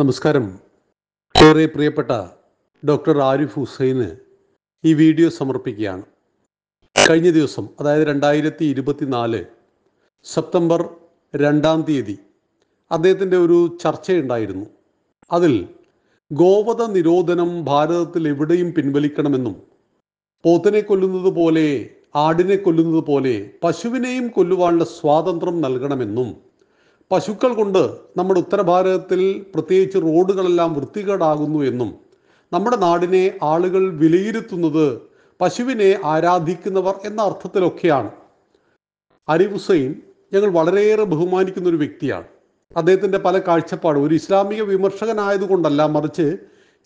നമസ്കാരം ഏറെ പ്രിയപ്പെട്ട ഡോക്ടർ ആരിഫ് ഹുസൈന് ഈ വീഡിയോ സമർപ്പിക്കുകയാണ് കഴിഞ്ഞ ദിവസം അതായത് രണ്ടായിരത്തി ഇരുപത്തിനാല് സെപ്റ്റംബർ രണ്ടാം തീയതി അദ്ദേഹത്തിൻ്റെ ഒരു ചർച്ചയുണ്ടായിരുന്നു അതിൽ ഗോവധ നിരോധനം ഭാരതത്തിൽ എവിടെയും പിൻവലിക്കണമെന്നും പോത്തിനെ കൊല്ലുന്നത് പോലെ ആടിനെ കൊല്ലുന്നത് പോലെ പശുവിനെയും കൊല്ലുവാനുള്ള സ്വാതന്ത്ര്യം നൽകണമെന്നും പശുക്കൾ കൊണ്ട് നമ്മുടെ ഉത്തരഭാരതത്തിൽ പ്രത്യേകിച്ച് റോഡുകളെല്ലാം വൃത്തികേടാകുന്നു എന്നും നമ്മുടെ നാടിനെ ആളുകൾ വിലയിരുത്തുന്നത് പശുവിനെ ആരാധിക്കുന്നവർ എന്ന അർത്ഥത്തിലൊക്കെയാണ് അരിഫ് ഹുസൈൻ ഞങ്ങൾ വളരെയേറെ ബഹുമാനിക്കുന്ന ഒരു വ്യക്തിയാണ് അദ്ദേഹത്തിൻ്റെ പല കാഴ്ചപ്പാടും ഒരു ഇസ്ലാമിക വിമർശകനായതുകൊണ്ടല്ല മറിച്ച്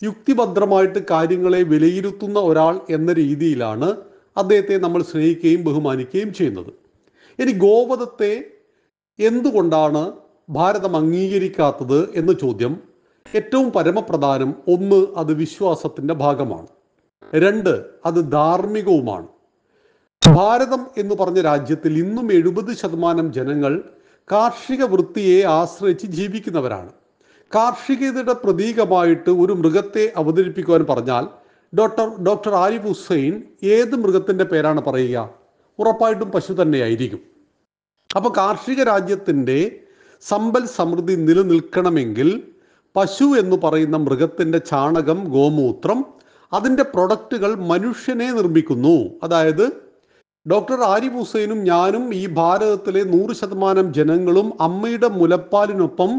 യുക്തിഭദ്രമായിട്ട് കാര്യങ്ങളെ വിലയിരുത്തുന്ന ഒരാൾ എന്ന രീതിയിലാണ് അദ്ദേഹത്തെ നമ്മൾ സ്നേഹിക്കുകയും ബഹുമാനിക്കുകയും ചെയ്യുന്നത് ഇനി ഗോവധത്തെ എന്തുകൊണ്ടാണ് ഭാരതം അംഗീകരിക്കാത്തത് എന്ന ചോദ്യം ഏറ്റവും പരമപ്രധാനം ഒന്ന് അത് വിശ്വാസത്തിൻ്റെ ഭാഗമാണ് രണ്ട് അത് ധാർമ്മികവുമാണ് ഭാരതം എന്ന് പറഞ്ഞ രാജ്യത്തിൽ ഇന്നും എഴുപത് ശതമാനം ജനങ്ങൾ കാർഷിക വൃത്തിയെ ആശ്രയിച്ച് ജീവിക്കുന്നവരാണ് കാർഷികതയുടെ പ്രതീകമായിട്ട് ഒരു മൃഗത്തെ അവതരിപ്പിക്കുവാൻ പറഞ്ഞാൽ ഡോക്ടർ ഡോക്ടർ ആരിഫ് ഹുസൈൻ ഏത് മൃഗത്തിൻ്റെ പേരാണ് പറയുക ഉറപ്പായിട്ടും പശു തന്നെയായിരിക്കും അപ്പോൾ കാർഷിക രാജ്യത്തിൻ്റെ സമ്പൽ സമൃദ്ധി നിലനിൽക്കണമെങ്കിൽ പശു എന്ന് പറയുന്ന മൃഗത്തിൻ്റെ ചാണകം ഗോമൂത്രം അതിൻ്റെ പ്രൊഡക്റ്റുകൾ മനുഷ്യനെ നിർമ്മിക്കുന്നു അതായത് ഡോക്ടർ ആരി ഹുസൈനും ഞാനും ഈ ഭാരതത്തിലെ നൂറ് ശതമാനം ജനങ്ങളും അമ്മയുടെ മുലപ്പാലിനൊപ്പം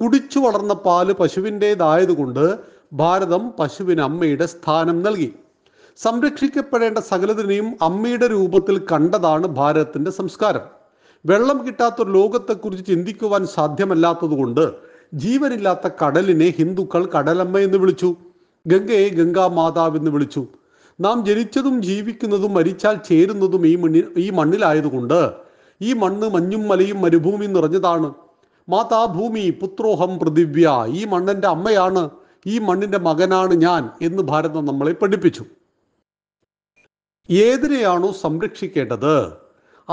കുടിച്ചു വളർന്ന പാല് പശുവിൻ്റെതായതുകൊണ്ട് ഭാരതം പശുവിന് അമ്മയുടെ സ്ഥാനം നൽകി സംരക്ഷിക്കപ്പെടേണ്ട സകലതിനെയും അമ്മയുടെ രൂപത്തിൽ കണ്ടതാണ് ഭാരതത്തിൻ്റെ സംസ്കാരം വെള്ളം കിട്ടാത്ത ഒരു ലോകത്തെക്കുറിച്ച് ചിന്തിക്കുവാൻ സാധ്യമല്ലാത്തതുകൊണ്ട് ജീവനില്ലാത്ത കടലിനെ ഹിന്ദുക്കൾ കടലമ്മ എന്ന് വിളിച്ചു ഗംഗയെ ഗംഗാമാതാവ് എന്ന് വിളിച്ചു നാം ജനിച്ചതും ജീവിക്കുന്നതും മരിച്ചാൽ ചേരുന്നതും ഈ മണ്ണിൽ ഈ മണ്ണിലായതുകൊണ്ട് ഈ മണ്ണ് മഞ്ഞും മലയും മരുഭൂമിയും നിറഞ്ഞതാണ് മാതാ ഭൂമി പുത്രോഹം പ്രതിവ്യ ഈ മണ്ണിൻ്റെ അമ്മയാണ് ഈ മണ്ണിൻ്റെ മകനാണ് ഞാൻ എന്ന് ഭാരതം നമ്മളെ പഠിപ്പിച്ചു ഏതിനെയാണോ സംരക്ഷിക്കേണ്ടത്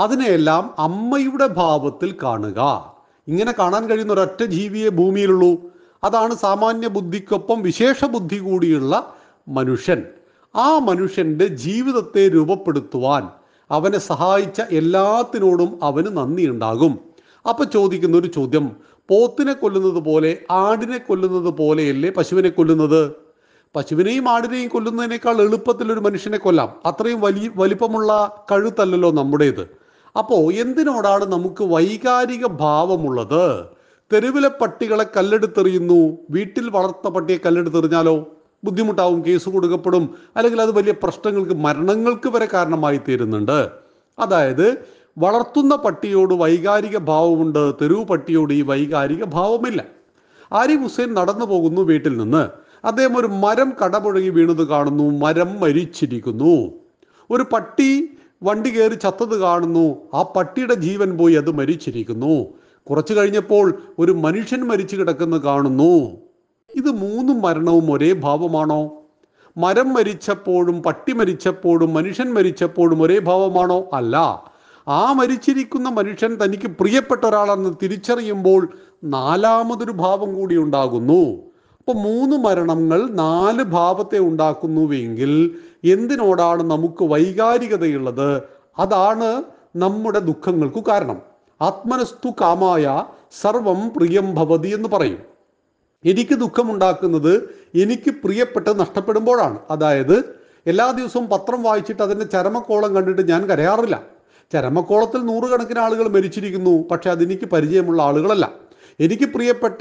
അതിനെയെല്ലാം അമ്മയുടെ ഭാവത്തിൽ കാണുക ഇങ്ങനെ കാണാൻ കഴിയുന്ന ഒരൊറ്റ ജീവിയെ ഭൂമിയിലുള്ളൂ അതാണ് സാമാന്യ ബുദ്ധിക്കൊപ്പം വിശേഷ ബുദ്ധി കൂടിയുള്ള മനുഷ്യൻ ആ മനുഷ്യൻ്റെ ജീവിതത്തെ രൂപപ്പെടുത്തുവാൻ അവനെ സഹായിച്ച എല്ലാത്തിനോടും അവന് നന്ദിയുണ്ടാകും അപ്പൊ ചോദിക്കുന്ന ഒരു ചോദ്യം പോത്തിനെ കൊല്ലുന്നത് പോലെ ആടിനെ കൊല്ലുന്നത് പോലെയല്ലേ പശുവിനെ കൊല്ലുന്നത് പശുവിനെയും ആടിനെയും കൊല്ലുന്നതിനേക്കാൾ എളുപ്പത്തിൽ ഒരു മനുഷ്യനെ കൊല്ലാം അത്രയും വലിയ വലിപ്പമുള്ള കഴുത്തല്ലല്ലോ നമ്മുടേത് അപ്പോൾ എന്തിനോടാണ് നമുക്ക് വൈകാരിക ഭാവമുള്ളത് തെരുവിലെ പട്ടികളെ കല്ലെടുത്തെറിയുന്നു വീട്ടിൽ വളർത്ത പട്ടിയെ കല്ലെടുത്തെറിഞ്ഞാലോ ബുദ്ധിമുട്ടാവും കേസ് കൊടുക്കപ്പെടും അല്ലെങ്കിൽ അത് വലിയ പ്രശ്നങ്ങൾക്ക് മരണങ്ങൾക്ക് വരെ കാരണമായി തീരുന്നുണ്ട് അതായത് വളർത്തുന്ന പട്ടിയോട് വൈകാരിക ഭാവമുണ്ട് തെരുവ് പട്ടിയോട് ഈ വൈകാരിക ഭാവമില്ല ആരി ഹുസൈൻ നടന്നു പോകുന്നു വീട്ടിൽ നിന്ന് അദ്ദേഹം ഒരു മരം കടപുഴകി വീണത് കാണുന്നു മരം മരിച്ചിരിക്കുന്നു ഒരു പട്ടി വണ്ടി കയറി ചത്തത് കാണുന്നു ആ പട്ടിയുടെ ജീവൻ പോയി അത് മരിച്ചിരിക്കുന്നു കുറച്ചു കഴിഞ്ഞപ്പോൾ ഒരു മനുഷ്യൻ മരിച്ചു കിടക്കുന്നത് കാണുന്നു ഇത് മൂന്നും മരണവും ഒരേ ഭാവമാണോ മരം മരിച്ചപ്പോഴും പട്ടി മരിച്ചപ്പോഴും മനുഷ്യൻ മരിച്ചപ്പോഴും ഒരേ ഭാവമാണോ അല്ല ആ മരിച്ചിരിക്കുന്ന മനുഷ്യൻ തനിക്ക് പ്രിയപ്പെട്ട ഒരാളാണെന്ന് തിരിച്ചറിയുമ്പോൾ നാലാമതൊരു ഭാവം കൂടി ഉണ്ടാകുന്നു ഇപ്പൊ മൂന്ന് മരണങ്ങൾ നാല് ഭാവത്തെ ഉണ്ടാക്കുന്നുവെങ്കിൽ എന്തിനോടാണ് നമുക്ക് വൈകാരികതയുള്ളത് അതാണ് നമ്മുടെ ദുഃഖങ്ങൾക്കു കാരണം ആത്മനസ്തു കാമായ സർവം പ്രിയം ഭവതി എന്ന് പറയും എനിക്ക് ദുഃഖമുണ്ടാക്കുന്നത് എനിക്ക് പ്രിയപ്പെട്ട് നഷ്ടപ്പെടുമ്പോഴാണ് അതായത് എല്ലാ ദിവസവും പത്രം വായിച്ചിട്ട് അതിൻ്റെ ചരമക്കോളം കണ്ടിട്ട് ഞാൻ കരയാറില്ല ചരമക്കോളത്തിൽ നൂറുകണക്കിന് ആളുകൾ മരിച്ചിരിക്കുന്നു പക്ഷെ അതെനിക്ക് പരിചയമുള്ള ആളുകളല്ല എനിക്ക് പ്രിയപ്പെട്ട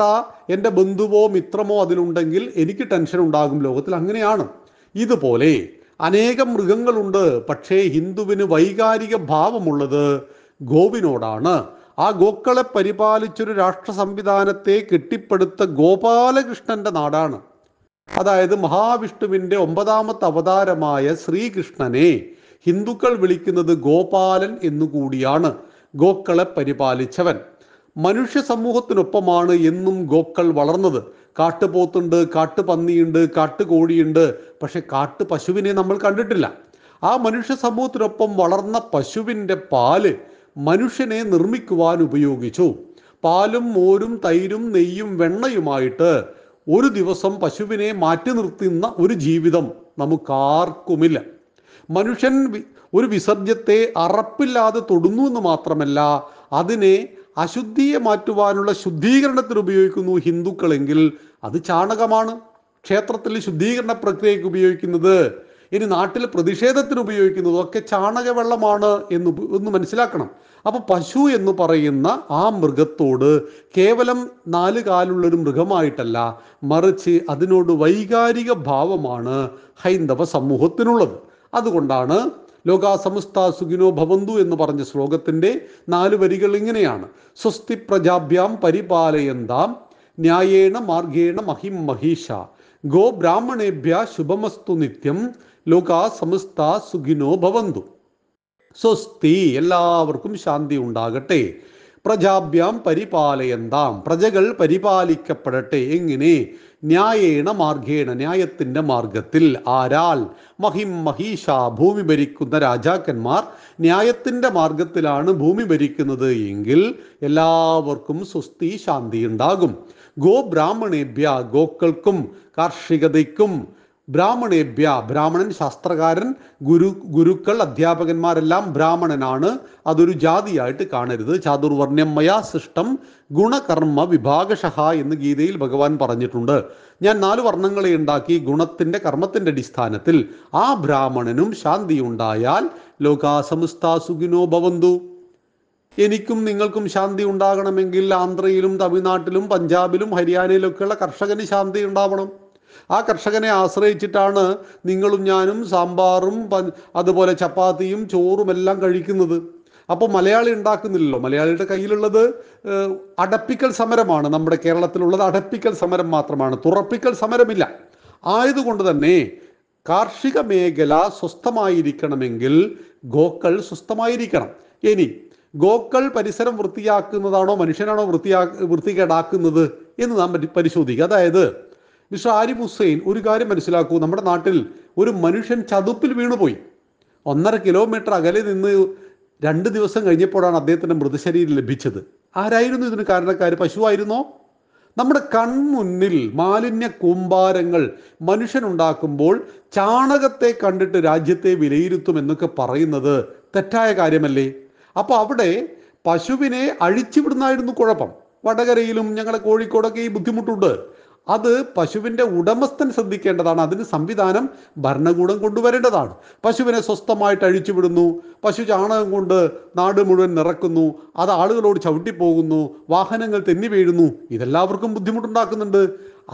എൻ്റെ ബന്ധുവോ മിത്രമോ അതിലുണ്ടെങ്കിൽ എനിക്ക് ടെൻഷൻ ഉണ്ടാകും ലോകത്തിൽ അങ്ങനെയാണ് ഇതുപോലെ അനേകം മൃഗങ്ങളുണ്ട് പക്ഷേ ഹിന്ദുവിന് വൈകാരിക ഭാവമുള്ളത് ഗോവിനോടാണ് ആ ഗോക്കളെ പരിപാലിച്ചൊരു രാഷ്ട്ര സംവിധാനത്തെ കെട്ടിപ്പടുത്ത ഗോപാലകൃഷ്ണന്റെ നാടാണ് അതായത് മഹാവിഷ്ണുവിൻ്റെ ഒമ്പതാമത്തെ അവതാരമായ ശ്രീകൃഷ്ണനെ ഹിന്ദുക്കൾ വിളിക്കുന്നത് ഗോപാലൻ എന്നുകൂടിയാണ് ഗോക്കളെ പരിപാലിച്ചവൻ മനുഷ്യ സമൂഹത്തിനൊപ്പമാണ് എന്നും ഗോക്കൾ വളർന്നത് കാട്ടുപോത്തുണ്ട് കാട്ടുപന്നിയുണ്ട് കാട്ടുകോഴിയുണ്ട് പക്ഷെ കാട്ടു പശുവിനെ നമ്മൾ കണ്ടിട്ടില്ല ആ മനുഷ്യ സമൂഹത്തിനൊപ്പം വളർന്ന പശുവിൻ്റെ പാല് മനുഷ്യനെ നിർമ്മിക്കുവാൻ ഉപയോഗിച്ചു പാലും മോരും തൈരും നെയ്യും വെണ്ണയുമായിട്ട് ഒരു ദിവസം പശുവിനെ മാറ്റി നിർത്തുന്ന ഒരു ജീവിതം നമുക്കാർക്കുമില്ല മനുഷ്യൻ ഒരു വിസർജ്യത്തെ അറപ്പില്ലാതെ തൊടുന്നു എന്ന് മാത്രമല്ല അതിനെ അശുദ്ധിയെ മാറ്റുവാനുള്ള ശുദ്ധീകരണത്തിന് ഉപയോഗിക്കുന്നു ഹിന്ദുക്കളെങ്കിൽ അത് ചാണകമാണ് ക്ഷേത്രത്തിൽ ശുദ്ധീകരണ പ്രക്രിയയ്ക്ക് ഉപയോഗിക്കുന്നത് ഇനി നാട്ടിൽ പ്രതിഷേധത്തിന് ഉപയോഗിക്കുന്നത് ഒക്കെ ചാണകവെള്ളമാണ് എന്ന് ഒന്ന് മനസ്സിലാക്കണം അപ്പോൾ പശു എന്ന് പറയുന്ന ആ മൃഗത്തോട് കേവലം നാല് കാലുള്ളൊരു മൃഗമായിട്ടല്ല മറിച്ച് അതിനോട് വൈകാരിക ഭാവമാണ് ഹൈന്ദവ സമൂഹത്തിനുള്ളത് അതുകൊണ്ടാണ് ലോകാസമസ്ത സുഖിനോ ഭവന്തു എന്ന് പറഞ്ഞ ശ്ലോകത്തിൻ്റെ നാല് വരികൾ ഇങ്ങനെയാണ് സ്വസ്തി പ്രജാഭ്യാം പരിപാലയന്താം ന്യായേണ മാർഗേണ മഹിം മഹീഷ ഗോ ബ്രാഹ്മണേഭ്യ ശുഭമസ്തു നിത്യം ലോകാസമസ്ത സുഖിനോ ഭവന്തു സ്വസ്തി എല്ലാവർക്കും ശാന്തി ഉണ്ടാകട്ടെ പ്രജാഭ്യാം പരിപാലയന്താം പ്രജകൾ പരിപാലിക്കപ്പെടട്ടെ എങ്ങനെ ന്യായേണ മാർഗേണ ന്യായത്തിൻ്റെ മാർഗത്തിൽ ആരാൽ മഹിം മഹീഷ ഭൂമി ഭരിക്കുന്ന രാജാക്കന്മാർ ന്യായത്തിൻ്റെ മാർഗത്തിലാണ് ഭൂമി ഭരിക്കുന്നത് എങ്കിൽ എല്ലാവർക്കും സ്വസ്തി ശാന്തി ഉണ്ടാകും ഗോബ്രാഹ്മണേഭ്യ ഗോക്കൾക്കും കാർഷികതയ്ക്കും ബ്രാഹ്മണേഭ്യ ബ്രാഹ്മണൻ ശാസ്ത്രകാരൻ ഗുരു ഗുരുക്കൾ അധ്യാപകന്മാരെല്ലാം ബ്രാഹ്മണനാണ് അതൊരു ജാതിയായിട്ട് കാണരുത് ചാതുർവർണ്ണ്യമയ സിഷ്ടം ഗുണകർമ്മ വിഭാഗശഹ എന്ന് ഗീതയിൽ ഭഗവാൻ പറഞ്ഞിട്ടുണ്ട് ഞാൻ നാല് വർണ്ണങ്ങളെ ഉണ്ടാക്കി ഗുണത്തിൻ്റെ കർമ്മത്തിൻ്റെ അടിസ്ഥാനത്തിൽ ആ ബ്രാഹ്മണനും ശാന്തി ഉണ്ടായാൽ ലോകാസമസ്താസുഖിനോ ഭവന്തു എനിക്കും നിങ്ങൾക്കും ശാന്തി ഉണ്ടാകണമെങ്കിൽ ആന്ധ്രയിലും തമിഴ്നാട്ടിലും പഞ്ചാബിലും ഹരിയാനയിലൊക്കെയുള്ള കർഷകന് ശാന്തി ഉണ്ടാവണം ആ കർഷകനെ ആശ്രയിച്ചിട്ടാണ് നിങ്ങളും ഞാനും സാമ്പാറും അതുപോലെ ചപ്പാത്തിയും ചോറും എല്ലാം കഴിക്കുന്നത് അപ്പോൾ മലയാളി ഉണ്ടാക്കുന്നില്ലല്ലോ മലയാളിയുടെ കയ്യിലുള്ളത് അടപ്പിക്കൽ സമരമാണ് നമ്മുടെ കേരളത്തിലുള്ളത് അടപ്പിക്കൽ സമരം മാത്രമാണ് തുറപ്പിക്കൽ സമരമില്ല ആയതുകൊണ്ട് തന്നെ കാർഷിക മേഖല സ്വസ്ഥമായിരിക്കണമെങ്കിൽ ഗോക്കൾ സ്വസ്ഥമായിരിക്കണം ഇനി ഗോക്കൾ പരിസരം വൃത്തിയാക്കുന്നതാണോ മനുഷ്യനാണോ വൃത്തിയാ വൃത്തികേടാക്കുന്നത് എന്ന് നാം പരിശോധിക്കുക അതായത് നിഷ ആരിഫ് ഹുസൈൻ ഒരു കാര്യം മനസ്സിലാക്കൂ നമ്മുടെ നാട്ടിൽ ഒരു മനുഷ്യൻ ചതുപ്പിൽ വീണുപോയി ഒന്നര കിലോമീറ്റർ അകലെ നിന്ന് രണ്ട് ദിവസം കഴിഞ്ഞപ്പോഴാണ് അദ്ദേഹത്തിൻ്റെ മൃതശരീരം ലഭിച്ചത് ആരായിരുന്നു ഇതിന് കാരണക്കാർ പശുവായിരുന്നോ നമ്മുടെ കൺമുന്നിൽ മാലിന്യ കൂമ്പാരങ്ങൾ മനുഷ്യനുണ്ടാക്കുമ്പോൾ ചാണകത്തെ കണ്ടിട്ട് രാജ്യത്തെ വിലയിരുത്തും എന്നൊക്കെ പറയുന്നത് തെറ്റായ കാര്യമല്ലേ അപ്പോൾ അവിടെ പശുവിനെ അഴിച്ചുവിടുന്നായിരുന്നു കുഴപ്പം വടകരയിലും ഞങ്ങളുടെ കോഴിക്കോടൊക്കെ ഈ ബുദ്ധിമുട്ടുണ്ട് അത് പശുവിൻ്റെ ഉടമസ്ഥൻ ശ്രദ്ധിക്കേണ്ടതാണ് അതിന് സംവിധാനം ഭരണകൂടം കൊണ്ടുവരേണ്ടതാണ് പശുവിനെ സ്വസ്ഥമായിട്ട് അഴിച്ചുവിടുന്നു പശു ചാണകം കൊണ്ട് നാട് മുഴുവൻ നിറക്കുന്നു അത് ആളുകളോട് ചവിട്ടിപ്പോകുന്നു വാഹനങ്ങൾ തെന്നി വീഴുന്നു ഇതെല്ലാവർക്കും ബുദ്ധിമുട്ടുണ്ടാക്കുന്നുണ്ട്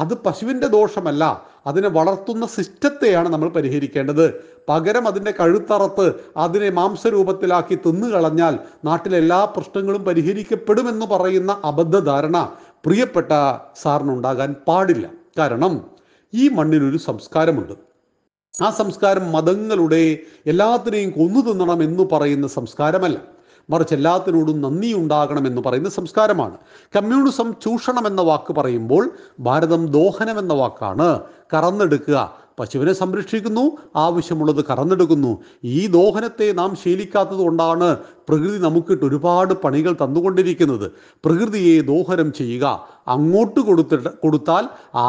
അത് പശുവിൻ്റെ ദോഷമല്ല അതിനെ വളർത്തുന്ന സിസ്റ്റത്തെയാണ് നമ്മൾ പരിഹരിക്കേണ്ടത് പകരം അതിൻ്റെ കഴുത്തറത്ത് അതിനെ മാംസരൂപത്തിലാക്കി തിന്നുകളഞ്ഞാൽ നാട്ടിലെ എല്ലാ പ്രശ്നങ്ങളും പരിഹരിക്കപ്പെടുമെന്ന് പറയുന്ന അബദ്ധധാരണ പ്രിയപ്പെട്ട സാറിനുണ്ടാകാൻ പാടില്ല കാരണം ഈ മണ്ണിനൊരു സംസ്കാരമുണ്ട് ആ സംസ്കാരം മതങ്ങളുടെ എല്ലാത്തിനെയും കൊന്നു തിന്നണം എന്ന് പറയുന്ന സംസ്കാരമല്ല മറിച്ച് എല്ലാത്തിനോടും നന്ദി ഉണ്ടാകണം എന്ന് പറയുന്ന സംസ്കാരമാണ് കമ്മ്യൂണിസം ചൂഷണം എന്ന വാക്ക് പറയുമ്പോൾ ഭാരതം ദോഹനം എന്ന വാക്കാണ് കറന്നെടുക്കുക പശുവിനെ സംരക്ഷിക്കുന്നു ആവശ്യമുള്ളത് കറന്നെടുക്കുന്നു ഈ ദോഹനത്തെ നാം ശീലിക്കാത്തത് കൊണ്ടാണ് പ്രകൃതി നമുക്കിട്ട് ഒരുപാട് പണികൾ തന്നുകൊണ്ടിരിക്കുന്നത് പ്രകൃതിയെ ദോഹനം ചെയ്യുക അങ്ങോട്ട് കൊടുത്തിട്ട് കൊടുത്താൽ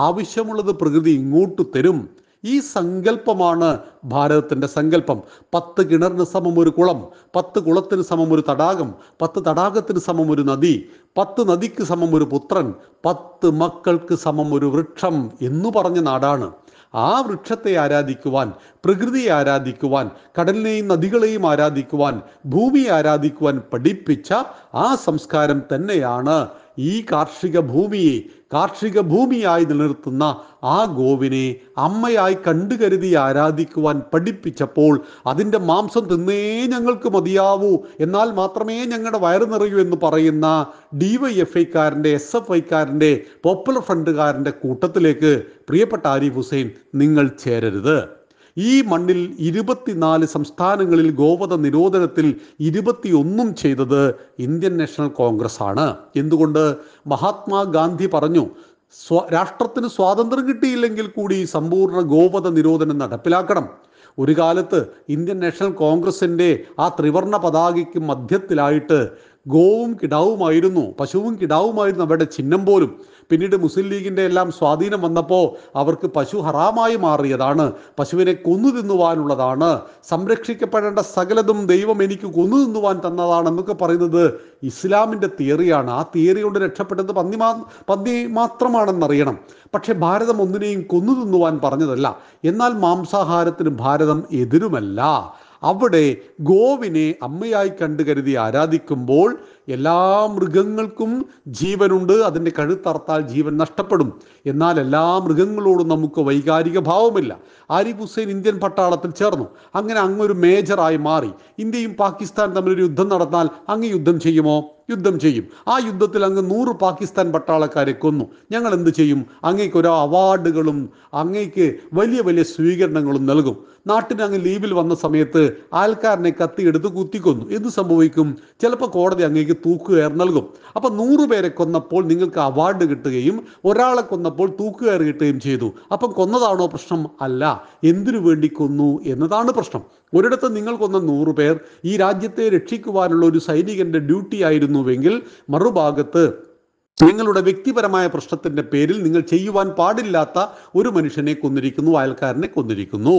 ആവശ്യമുള്ളത് പ്രകൃതി ഇങ്ങോട്ട് തരും ഈ സങ്കല്പമാണ് ഭാരതത്തിൻ്റെ സങ്കല്പം പത്ത് കിണറിന് സമം ഒരു കുളം പത്ത് കുളത്തിന് സമം ഒരു തടാകം പത്ത് തടാകത്തിന് സമം ഒരു നദി പത്ത് നദിക്ക് സമം ഒരു പുത്രൻ പത്ത് മക്കൾക്ക് സമം ഒരു വൃക്ഷം എന്നു പറഞ്ഞ നാടാണ് ആ വൃക്ഷത്തെ ആരാധിക്കുവാൻ പ്രകൃതിയെ ആരാധിക്കുവാൻ കടലിനെയും നദികളെയും ആരാധിക്കുവാൻ ഭൂമിയെ ആരാധിക്കുവാൻ പഠിപ്പിച്ച ആ സംസ്കാരം തന്നെയാണ് ഈ കാർഷിക ഭൂമിയെ കാർഷിക ഭൂമിയായി നിലനിർത്തുന്ന ആ ഗോവിനെ അമ്മയായി കണ്ടു കരുതി ആരാധിക്കുവാൻ പഠിപ്പിച്ചപ്പോൾ അതിൻ്റെ മാംസം തിന്നേ ഞങ്ങൾക്ക് മതിയാവൂ എന്നാൽ മാത്രമേ ഞങ്ങളുടെ വയറ് നിറയൂ എന്ന് പറയുന്ന ഡി വൈ എഫ് ഐക്കാരൻ്റെ എസ് എഫ് ഐക്കാരൻ്റെ പോപ്പുലർ ഫ്രണ്ടുകാരൻ്റെ കൂട്ടത്തിലേക്ക് പ്രിയപ്പെട്ട ആരിഫ് ഹുസൈൻ നിങ്ങൾ ചേരരുത് ഈ മണ്ണിൽ ഇരുപത്തിനാല് സംസ്ഥാനങ്ങളിൽ ഗോവധ നിരോധനത്തിൽ ഇരുപത്തിയൊന്നും ചെയ്തത് ഇന്ത്യൻ നാഷണൽ കോൺഗ്രസ് ആണ് എന്തുകൊണ്ട് മഹാത്മാഗാന്ധി പറഞ്ഞു സ്വ രാഷ്ട്രത്തിന് സ്വാതന്ത്ര്യം കിട്ടിയില്ലെങ്കിൽ കൂടി സമ്പൂർണ്ണ ഗോവധ നിരോധനം നടപ്പിലാക്കണം ഒരു കാലത്ത് ഇന്ത്യൻ നാഷണൽ കോൺഗ്രസിൻ്റെ ആ ത്രിവർണ പതാകയ്ക്ക് മധ്യത്തിലായിട്ട് ഗോവും കിടാവുമായിരുന്നു പശുവും കിടാവുമായിരുന്നു അവരുടെ ചിഹ്നം പോലും പിന്നീട് മുസ്ലിം ലീഗിൻ്റെ എല്ലാം സ്വാധീനം വന്നപ്പോൾ അവർക്ക് പശു ഹറാമായി മാറിയതാണ് പശുവിനെ കൊന്നു തിന്നുവാനുള്ളതാണ് സംരക്ഷിക്കപ്പെടേണ്ട സകലതും ദൈവം എനിക്ക് കൊന്നു തിന്നുവാൻ തന്നതാണെന്നൊക്കെ പറയുന്നത് ഇസ്ലാമിൻ്റെ തിയറിയാണ് ആ തിയറി കൊണ്ട് രക്ഷപ്പെട്ടത് പന്നി മാ പന്നി മാത്രമാണെന്നറിയണം പക്ഷേ ഭാരതം ഒന്നിനെയും കൊന്നു തിന്നുവാൻ പറഞ്ഞതല്ല എന്നാൽ മാംസാഹാരത്തിന് ഭാരതം എതിരുമല്ല അവിടെ ഗോവിനെ അമ്മയായി കണ്ടു കരുതി ആരാധിക്കുമ്പോൾ എല്ലാ മൃഗങ്ങൾക്കും ജീവനുണ്ട് അതിൻ്റെ കഴുത്തർത്താൽ ജീവൻ നഷ്ടപ്പെടും എന്നാൽ എല്ലാ മൃഗങ്ങളോടും നമുക്ക് വൈകാരിക ഭാവമില്ല ആരിഫ് ഹുസൈൻ ഇന്ത്യൻ പട്ടാളത്തിൽ ചേർന്നു അങ്ങനെ അങ്ങൊരു മേജറായി മാറി ഇന്ത്യയും പാകിസ്ഥാൻ തമ്മിൽ ഒരു യുദ്ധം നടന്നാൽ അങ്ങ് യുദ്ധം ചെയ്യുമോ യുദ്ധം ചെയ്യും ആ യുദ്ധത്തിൽ അങ്ങ് നൂറ് പാകിസ്ഥാൻ പട്ടാളക്കാരെ കൊന്നു ഞങ്ങൾ എന്ത് ചെയ്യും അങ്ങേക്ക് ഓരോ അവാർഡുകളും അങ്ങേക്ക് വലിയ വലിയ സ്വീകരണങ്ങളും നൽകും നാട്ടിന് അങ്ങ് ലീവിൽ വന്ന സമയത്ത് ആൾക്കാരനെ കത്തിയെടുത്ത് കുത്തിക്കൊന്നു എന്ത് സംഭവിക്കും ചിലപ്പോൾ കോടതി അങ്ങേക്ക് തൂക്കുകയർ നൽകും അപ്പോൾ നൂറുപേരെ പേരെ കൊന്നപ്പോൾ നിങ്ങൾക്ക് അവാർഡ് കിട്ടുകയും ഒരാളെ കൊന്നപ്പോൾ തൂക്കുകയർ കിട്ടുകയും ചെയ്തു അപ്പം കൊന്നതാണോ പ്രശ്നം അല്ല എന്തിനു വേണ്ടി കൊന്നു എന്നതാണ് പ്രശ്നം ഒരിടത്ത് നിങ്ങൾ കൊന്ന നൂറുപേർ പേർ ഈ രാജ്യത്തെ രക്ഷിക്കുവാനുള്ള ഒരു സൈനികന്റെ ഡ്യൂട്ടി ആയിരുന്നു ചെയ്യുന്നുവെങ്കിൽ മറുഭാഗത്ത് നിങ്ങളുടെ വ്യക്തിപരമായ പ്രശ്നത്തിൻ്റെ പേരിൽ നിങ്ങൾ ചെയ്യുവാൻ പാടില്ലാത്ത ഒരു മനുഷ്യനെ കൊന്നിരിക്കുന്നു അയൽക്കാരനെ കൊന്നിരിക്കുന്നു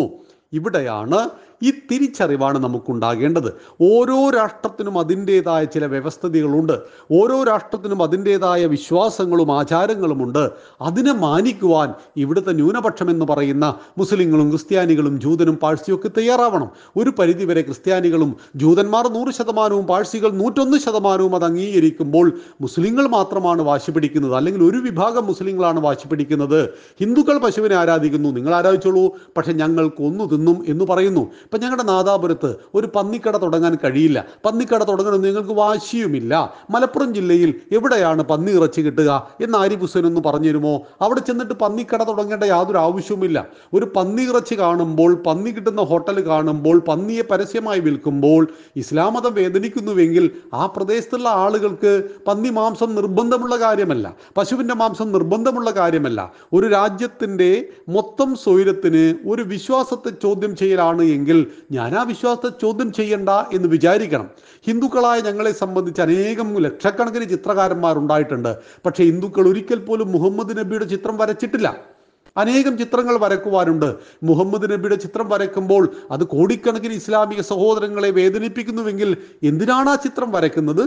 ഇവിടെയാണ് ഈ തിരിച്ചറിവാണ് നമുക്കുണ്ടാകേണ്ടത് ഓരോ രാഷ്ട്രത്തിനും അതിൻ്റേതായ ചില വ്യവസ്ഥിതികളുണ്ട് ഓരോ രാഷ്ട്രത്തിനും അതിൻ്റേതായ വിശ്വാസങ്ങളും ആചാരങ്ങളുമുണ്ട് അതിനെ മാനിക്കുവാൻ ഇവിടുത്തെ ന്യൂനപക്ഷം എന്ന് പറയുന്ന മുസ്ലിങ്ങളും ക്രിസ്ത്യാനികളും ജൂതനും പാഴ്സിയും ഒക്കെ തയ്യാറാവണം ഒരു പരിധിവരെ ക്രിസ്ത്യാനികളും ജൂതന്മാർ നൂറ് ശതമാനവും പാഴ്സികൾ നൂറ്റൊന്ന് ശതമാനവും അത് അംഗീകരിക്കുമ്പോൾ മുസ്ലിങ്ങൾ മാത്രമാണ് വാശി പിടിക്കുന്നത് അല്ലെങ്കിൽ ഒരു വിഭാഗം മുസ്ലിങ്ങളാണ് വാശി പിടിക്കുന്നത് ഹിന്ദുക്കൾ പശുവിനെ ആരാധിക്കുന്നു നിങ്ങൾ ആരാധിച്ചോളൂ പക്ഷെ ഞങ്ങൾക്ക് ഒന്നു തിന്നും എന്ന് പറയുന്നു ഇപ്പം ഞങ്ങളുടെ നാദാപുരത്ത് ഒരു പന്നിക്കട തുടങ്ങാൻ കഴിയില്ല പന്നിക്കട തുടങ്ങണമെന്ന് നിങ്ങൾക്ക് വാശിയുമില്ല മലപ്പുറം ജില്ലയിൽ എവിടെയാണ് പന്നി ഇറച്ചി കിട്ടുക എന്ന് ആരിഫ് ഒന്ന് പറഞ്ഞു അവിടെ ചെന്നിട്ട് പന്നിക്കട തുടങ്ങേണ്ട യാതൊരു ആവശ്യവുമില്ല ഒരു പന്നി ഇറച്ചി കാണുമ്പോൾ പന്നി കിട്ടുന്ന ഹോട്ടൽ കാണുമ്പോൾ പന്നിയെ പരസ്യമായി വിൽക്കുമ്പോൾ മതം വേദനിക്കുന്നുവെങ്കിൽ ആ പ്രദേശത്തുള്ള ആളുകൾക്ക് പന്നി മാംസം നിർബന്ധമുള്ള കാര്യമല്ല പശുവിൻ്റെ മാംസം നിർബന്ധമുള്ള കാര്യമല്ല ഒരു രാജ്യത്തിൻ്റെ മൊത്തം സ്വൈരത്തിന് ഒരു വിശ്വാസത്തെ ചോദ്യം ചെയ്യലാണ് എങ്കിൽ ഉണ്ടെങ്കിൽ ഞാൻ ആ വിശ്വാസത്തെ ചോദ്യം ചെയ്യണ്ട എന്ന് വിചാരിക്കണം ഹിന്ദുക്കളായ ഞങ്ങളെ സംബന്ധിച്ച് അനേകം ലക്ഷക്കണക്കിന് ചിത്രകാരന്മാർ ഉണ്ടായിട്ടുണ്ട് പക്ഷേ ഹിന്ദുക്കൾ ഒരിക്കൽ പോലും മുഹമ്മദ് നബിയുടെ ചിത്രം വരച്ചിട്ടില്ല അനേകം ചിത്രങ്ങൾ വരക്കുവാനുണ്ട് മുഹമ്മദ് നബിയുടെ ചിത്രം വരക്കുമ്പോൾ അത് കോടിക്കണക്കിന് ഇസ്ലാമിക സഹോദരങ്ങളെ വേദനിപ്പിക്കുന്നുവെങ്കിൽ എന്തിനാണ് ആ ചിത്രം വരയ്ക്കുന്നത്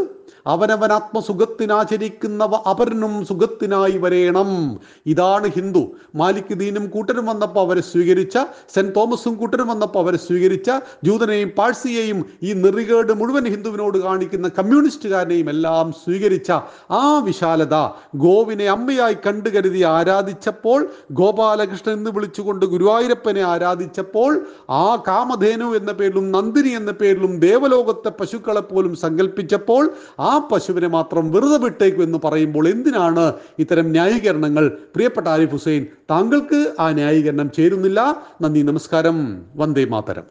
അവനവൻ ആത്മസുഖത്തിനാചരിക്കുന്നവ അപരനും സുഖത്തിനായി വരേണം ഇതാണ് ഹിന്ദു മാലിക് ദീനും കൂട്ടരും വന്നപ്പോൾ അവരെ സ്വീകരിച്ച സെന്റ് തോമസും കൂട്ടരും വന്നപ്പോൾ അവരെ സ്വീകരിച്ച ജൂതനെയും പാഴ്സിയെയും ഈ നെറികേട് മുഴുവൻ ഹിന്ദുവിനോട് കാണിക്കുന്ന കമ്മ്യൂണിസ്റ്റുകാരനെയും എല്ലാം സ്വീകരിച്ച ആ വിശാലത ഗോവിനെ അമ്മയായി കണ്ടു കരുതി ആരാധിച്ചപ്പോൾ ഗോപാലകൃഷ്ണൻ എന്ന് വിളിച്ചുകൊണ്ട് ഗുരുവായൂരപ്പനെ ആരാധിച്ചപ്പോൾ ആ കാമധേനു എന്ന പേരിലും നന്ദിനി എന്ന പേരിലും ദേവലോകത്തെ പശുക്കളെ പോലും സങ്കല്പിച്ചപ്പോൾ ആ പശുവിനെ മാത്രം വെറുതെ വിട്ടേക്കും എന്ന് പറയുമ്പോൾ എന്തിനാണ് ഇത്തരം ന്യായീകരണങ്ങൾ പ്രിയപ്പെട്ട ആരിഫ് ഹുസൈൻ താങ്കൾക്ക് ആ ന്യായീകരണം ചേരുന്നില്ല നന്ദി നമസ്കാരം വന്ദേ മാതരം